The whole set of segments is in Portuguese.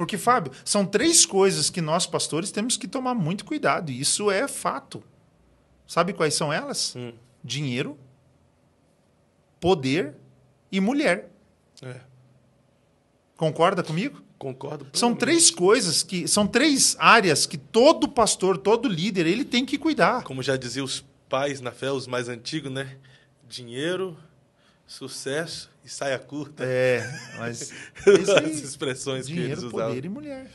Porque, Fábio, são três coisas que nós, pastores, temos que tomar muito cuidado. E isso é fato. Sabe quais são elas? Hum. Dinheiro, poder e mulher. É. Concorda comigo? Concordo. São três coisas que são três áreas que todo pastor, todo líder, ele tem que cuidar. Como já diziam os pais na fé, os mais antigos, né? Dinheiro, sucesso saia curta. É, mas. Essas expressões dinheiro, que eles usavam. Poder e mulher.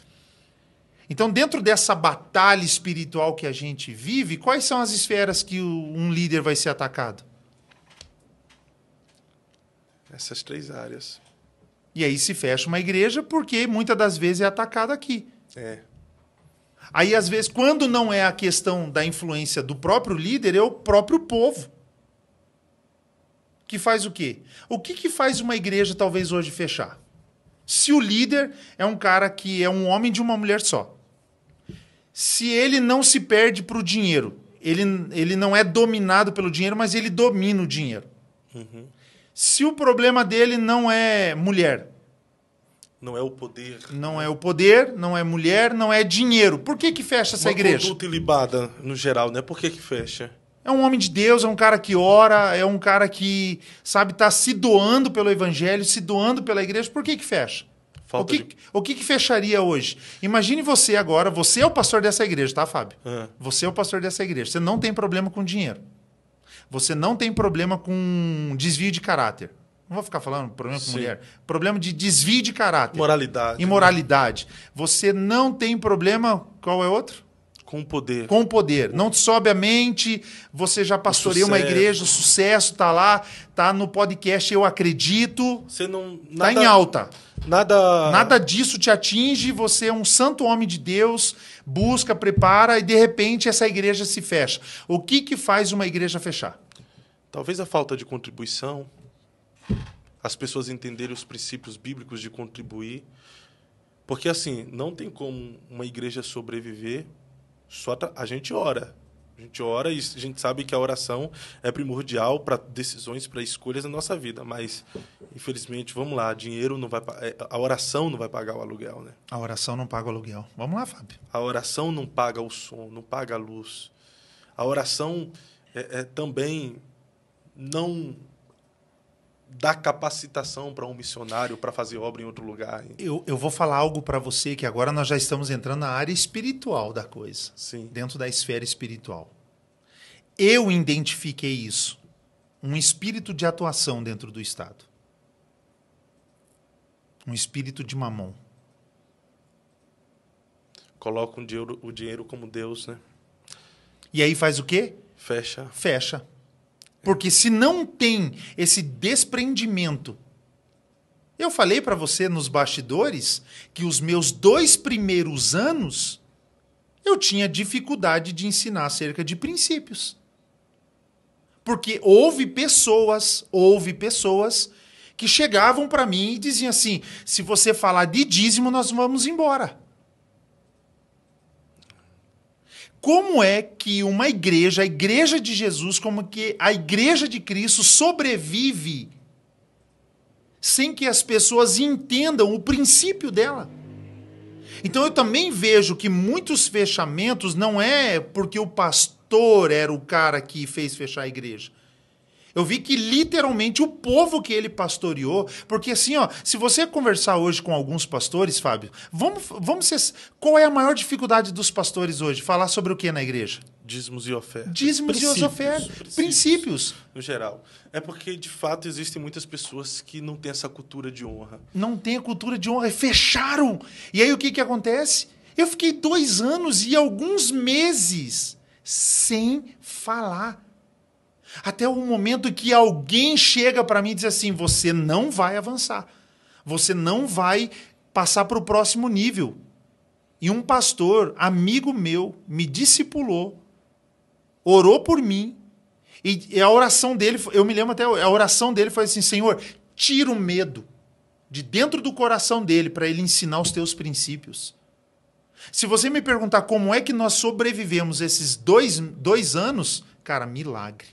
Então, dentro dessa batalha espiritual que a gente vive, quais são as esferas que um líder vai ser atacado? Essas três áreas. E aí se fecha uma igreja porque muitas das vezes é atacado aqui. É. Aí, às vezes, quando não é a questão da influência do próprio líder, é o próprio povo que faz o quê? O que, que faz uma igreja talvez hoje fechar? Se o líder é um cara que é um homem de uma mulher só. Se ele não se perde para o dinheiro, ele, ele não é dominado pelo dinheiro, mas ele domina o dinheiro. Uhum. Se o problema dele não é mulher. Não é o poder. Não é o poder, não é mulher, não é dinheiro. Por que, que fecha essa uma igreja? Uma ilibada, no geral, né? Por que, que fecha? É um homem de Deus, é um cara que ora, é um cara que, sabe, está se doando pelo evangelho, se doando pela igreja. Por que que fecha? Falta o que, de... o que, que fecharia hoje? Imagine você agora, você é o pastor dessa igreja, tá, Fábio? Uhum. Você é o pastor dessa igreja. Você não tem problema com dinheiro. Você não tem problema com desvio de caráter. Não vou ficar falando problema com Sim. mulher. Problema de desvio de caráter. Moralidade. Imoralidade. Né? Você não tem problema. Qual é outro? Com poder. Com poder. Não te sobe a mente, você já pastoreou uma igreja, o sucesso tá lá, tá no podcast Eu Acredito. Você não. Tá nada, tá em alta. Nada. Nada disso te atinge, você é um santo homem de Deus, busca, prepara e de repente essa igreja se fecha. O que, que faz uma igreja fechar? Talvez a falta de contribuição, as pessoas entenderem os princípios bíblicos de contribuir. Porque, assim, não tem como uma igreja sobreviver só a gente ora. A gente ora e a gente sabe que a oração é primordial para decisões, para escolhas na nossa vida, mas infelizmente, vamos lá, dinheiro não vai é, a oração não vai pagar o aluguel, né? A oração não paga o aluguel. Vamos lá, Fábio. A oração não paga o som, não paga a luz. A oração é, é também não da capacitação para um missionário para fazer obra em outro lugar. Eu, eu vou falar algo para você que agora nós já estamos entrando na área espiritual da coisa. Sim. Dentro da esfera espiritual. Eu identifiquei isso. Um espírito de atuação dentro do Estado. Um espírito de mamão. Coloca o dinheiro, o dinheiro como Deus, né? E aí faz o quê? Fecha. Fecha. Porque se não tem esse desprendimento. Eu falei para você nos bastidores que os meus dois primeiros anos eu tinha dificuldade de ensinar acerca de princípios. Porque houve pessoas, houve pessoas que chegavam para mim e diziam assim: se você falar de dízimo, nós vamos embora. como é que uma igreja, a igreja de Jesus, como que a igreja de Cristo sobrevive sem que as pessoas entendam o princípio dela? Então eu também vejo que muitos fechamentos não é porque o pastor era o cara que fez fechar a igreja. Eu vi que literalmente o povo que ele pastoreou, porque assim, ó, se você conversar hoje com alguns pastores, Fábio, vamos, vamos ser. Qual é a maior dificuldade dos pastores hoje? Falar sobre o que na igreja? Dízimos e ofertas. Dízimos princípios, e ofertas. Princípios, princípios. No geral. É porque, de fato, existem muitas pessoas que não têm essa cultura de honra. Não tem a cultura de honra. Fecharam. E aí o que, que acontece? Eu fiquei dois anos e alguns meses sem falar até o momento que alguém chega para mim e diz assim: você não vai avançar, você não vai passar para o próximo nível. E um pastor, amigo meu, me discipulou, orou por mim, e a oração dele, eu me lembro até, a oração dele foi assim: Senhor, tira o medo de dentro do coração dele para ele ensinar os teus princípios. Se você me perguntar como é que nós sobrevivemos esses dois, dois anos, cara, milagre.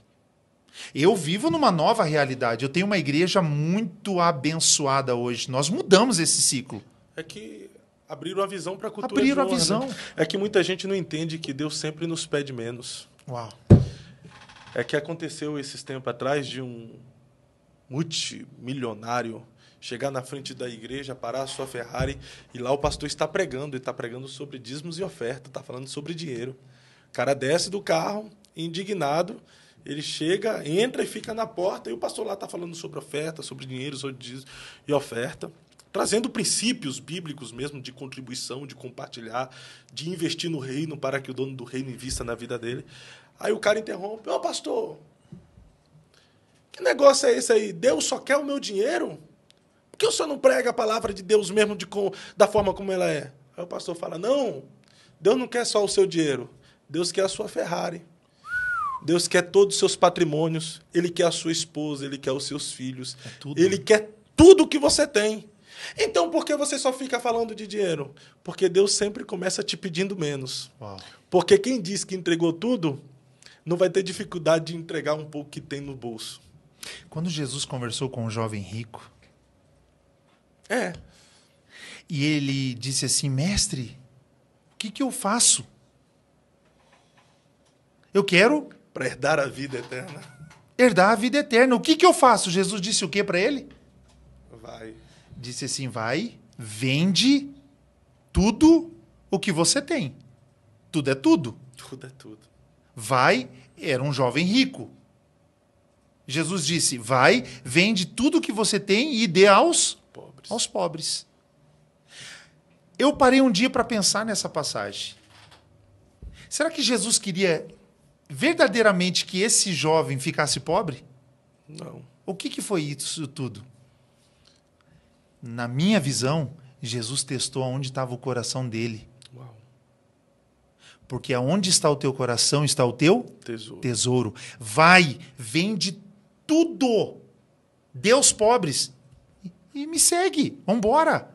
Eu vivo numa nova realidade. Eu tenho uma igreja muito abençoada hoje. Nós mudamos esse ciclo. É que abriram a visão para a cultura. Abriram boa, a né? visão. Né? É que muita gente não entende que Deus sempre nos pede menos. Uau. É que aconteceu esses tempos atrás de um multimilionário chegar na frente da igreja, parar a sua Ferrari e lá o pastor está pregando, e está pregando sobre dízimos e oferta, está falando sobre dinheiro. O cara desce do carro, indignado, ele chega, entra e fica na porta, e o pastor lá está falando sobre oferta, sobre dinheiro, sobre dízimo e oferta, trazendo princípios bíblicos mesmo de contribuição, de compartilhar, de investir no reino para que o dono do reino invista na vida dele. Aí o cara interrompe: Ô oh, pastor, que negócio é esse aí? Deus só quer o meu dinheiro? Por que o senhor não prega a palavra de Deus mesmo de, da forma como ela é? Aí o pastor fala: Não, Deus não quer só o seu dinheiro, Deus quer a sua Ferrari. Deus quer todos os seus patrimônios, Ele quer a sua esposa, Ele quer os seus filhos, é tudo, Ele quer tudo que você tem. Então, por que você só fica falando de dinheiro? Porque Deus sempre começa te pedindo menos. Uau. Porque quem diz que entregou tudo, não vai ter dificuldade de entregar um pouco que tem no bolso. Quando Jesus conversou com o um jovem rico. É. E ele disse assim: Mestre, o que, que eu faço? Eu quero para herdar a vida eterna. Herdar a vida eterna. O que, que eu faço? Jesus disse o que para ele? Vai. Disse assim: vai, vende tudo o que você tem. Tudo é tudo. Tudo é tudo. Vai, era um jovem rico. Jesus disse: vai, vende tudo o que você tem e dê aos pobres. Aos pobres. Eu parei um dia para pensar nessa passagem. Será que Jesus queria verdadeiramente que esse jovem ficasse pobre? Não. O que, que foi isso tudo? Na minha visão, Jesus testou onde estava o coração dele. Uau. Porque aonde está o teu coração, está o teu tesouro. tesouro. Vai, vende tudo. deus pobres e me segue. Vambora.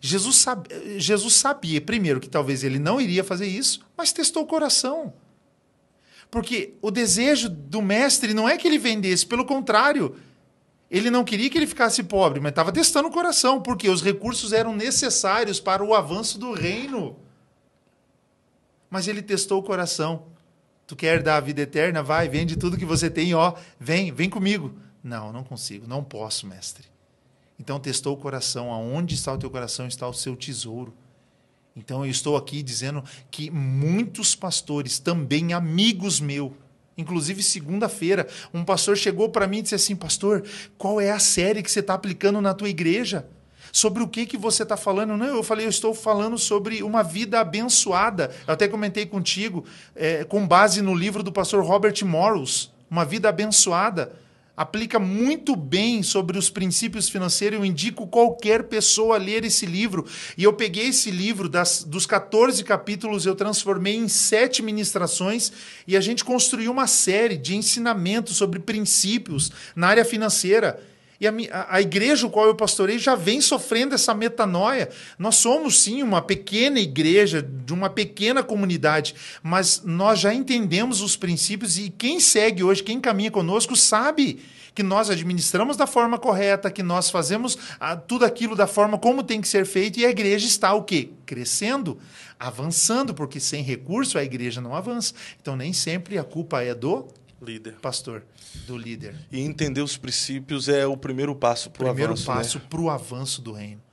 Jesus, sab... Jesus sabia, primeiro, que talvez ele não iria fazer isso, mas testou o coração. Porque o desejo do mestre não é que ele vendesse, pelo contrário, ele não queria que ele ficasse pobre, mas estava testando o coração, porque os recursos eram necessários para o avanço do reino. Mas ele testou o coração. Tu quer dar a vida eterna? Vai, vende tudo que você tem, ó, vem, vem comigo. Não, não consigo, não posso, mestre. Então testou o coração, aonde está o teu coração, está o seu tesouro. Então eu estou aqui dizendo que muitos pastores, também amigos meus, Inclusive, segunda-feira, um pastor chegou para mim e disse assim: Pastor, qual é a série que você está aplicando na tua igreja? Sobre o que, que você está falando? Não, eu falei, eu estou falando sobre uma vida abençoada. Eu até comentei contigo, é, com base no livro do pastor Robert Morris, Uma Vida Abençoada aplica muito bem sobre os princípios financeiros. Eu indico qualquer pessoa a ler esse livro. E eu peguei esse livro, das, dos 14 capítulos, eu transformei em sete ministrações e a gente construiu uma série de ensinamentos sobre princípios na área financeira e a, a, a igreja, o qual eu pastorei, já vem sofrendo essa metanoia. Nós somos, sim, uma pequena igreja, de uma pequena comunidade, mas nós já entendemos os princípios e quem segue hoje, quem caminha conosco, sabe que nós administramos da forma correta, que nós fazemos ah, tudo aquilo da forma como tem que ser feito e a igreja está o quê? Crescendo, avançando, porque sem recurso a igreja não avança. Então nem sempre a culpa é do Líder. Pastor. Do líder. E entender os princípios é o primeiro passo para o avanço. Primeiro né? passo né? para o avanço do reino.